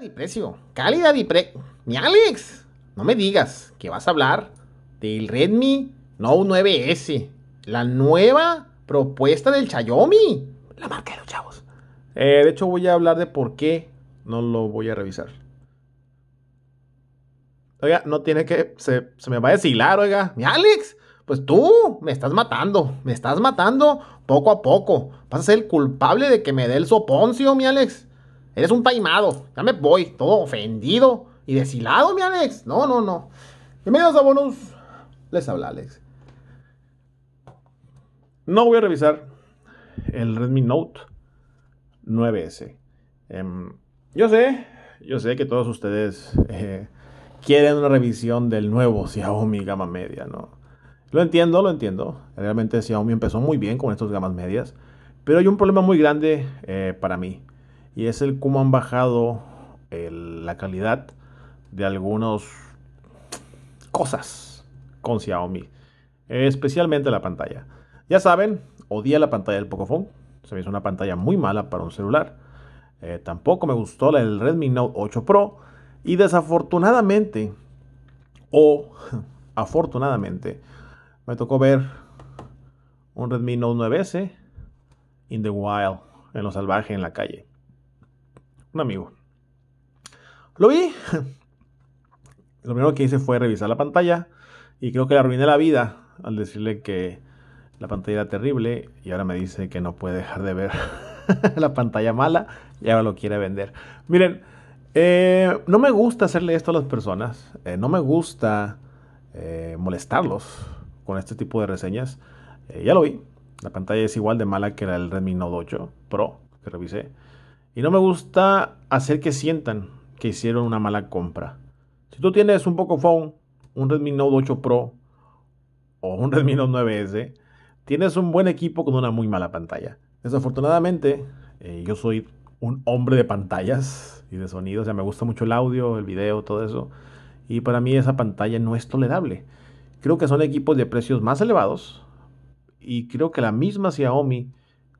y precio. Calidad y precio. Mi Alex, no me digas que vas a hablar del Redmi Note 9S. La nueva propuesta del Xiaomi. La marca de los chavos. Eh, de hecho, voy a hablar de por qué no lo voy a revisar. Oiga, no tiene que. Se, se me va a deshilar, oiga. Mi Alex, pues tú me estás matando. Me estás matando poco a poco. Vas a ser el culpable de que me dé el soponcio, mi Alex. Eres un taimado. Ya me voy. Todo ofendido y deshilado, mi Alex. No, no, no. Bienvenidos a Bonus. Les habla Alex. No voy a revisar el Redmi Note 9S. Em, yo sé, yo sé que todos ustedes eh, quieren una revisión del nuevo Xiaomi gama media, ¿no? Lo entiendo, lo entiendo. Realmente Xiaomi empezó muy bien con estos gamas medias. Pero hay un problema muy grande eh, para mí y es el cómo han bajado la calidad de algunas cosas con Xiaomi, especialmente la pantalla. Ya saben, odia la pantalla del Pocophone, se me hizo una pantalla muy mala para un celular. Eh, tampoco me gustó el Redmi Note 8 Pro y desafortunadamente o afortunadamente me tocó ver un Redmi Note 9S in the wild, en lo salvaje, en la calle un amigo. Lo vi. Lo primero que hice fue revisar la pantalla y creo que le arruiné la vida al decirle que la pantalla era terrible y ahora me dice que no puede dejar de ver la pantalla mala y ahora lo quiere vender. Miren, eh, no me gusta hacerle esto a las personas, eh, no me gusta eh, molestarlos con este tipo de reseñas. ya lo vi, la pantalla es igual de mala que la del Redmi Note 8 Pro que revisé. Y no me gusta hacer que sientan que hicieron una mala compra. Si tú tienes un poco phone, un Redmi Note 8 Pro o un Redmi Note 9S, tienes un buen equipo con una muy mala pantalla. Desafortunadamente, eh, yo soy un hombre de pantallas y de sonidos. O sea, me gusta mucho el audio, el video, todo eso. Y para mí esa pantalla no es tolerable. Creo que son equipos de precios más elevados. Y creo que la misma Xiaomi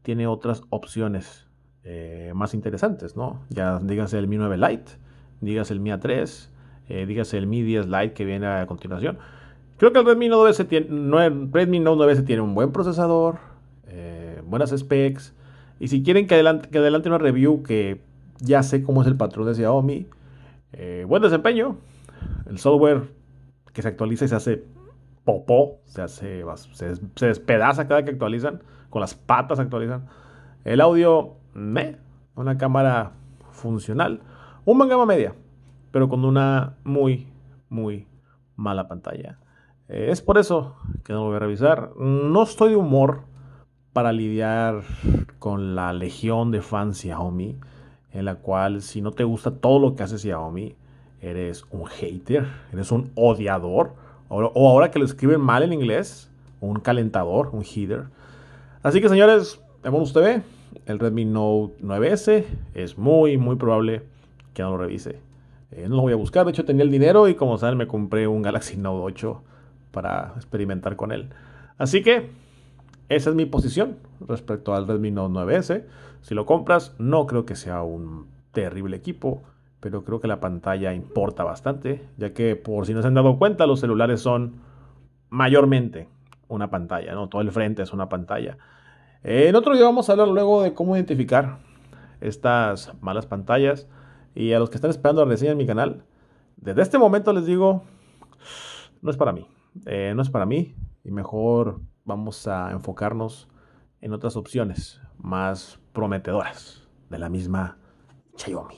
tiene otras opciones eh, más interesantes, ¿no? Ya díganse el Mi 9 Lite, digas el Mi A3, eh, el Mi 10 Lite que viene a continuación. Creo que el Redmi Note 9S tiene, 9 tiene un buen procesador, eh, buenas specs. Y si quieren que adelante, una review que ya sé cómo es el patrón de Xiaomi, eh, buen desempeño. El software que se actualiza y se hace popó, se, hace, se, se despedaza cada que actualizan, con las patas actualizan. El audio una cámara funcional, Un gama media, pero con una muy, muy mala pantalla. Eh, es por eso que no lo voy a revisar. No estoy de humor para lidiar con la legión de fans Xiaomi, en la cual si no te gusta todo lo que hace Xiaomi, eres un hater, eres un odiador, o, ahora que lo escriben mal en inglés, un calentador, un heater. Así que señores, usted. TV, el Redmi Note 9S, es muy, muy probable que no lo revise. Eh, no lo voy a buscar, de hecho tenía el dinero y como saben me compré un Galaxy Note 8 para experimentar con él. Así que esa es mi posición respecto al Redmi Note 9S. Si lo compras, no creo que sea un terrible equipo, pero creo que la pantalla importa bastante, ya que por si no se han dado cuenta, los celulares son mayormente una pantalla, ¿no? Todo el frente es una pantalla. En eh, otro día vamos a hablar luego de cómo identificar estas malas pantallas. Y a los que están esperando la reseña en mi canal, desde este momento les digo, no es para mí. Eh, no es para mí. Y mejor vamos a enfocarnos en otras opciones más prometedoras de la misma Xiaomi,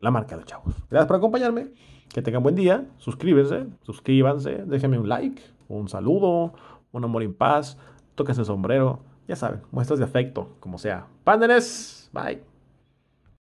la marca de los chavos. Gracias por acompañarme. Que tengan buen día. Suscríbanse, suscríbanse, déjenme un like, un saludo, un amor en paz, tóquense el sombrero ya saben, muestras de afecto, como sea. Pándenes, bye.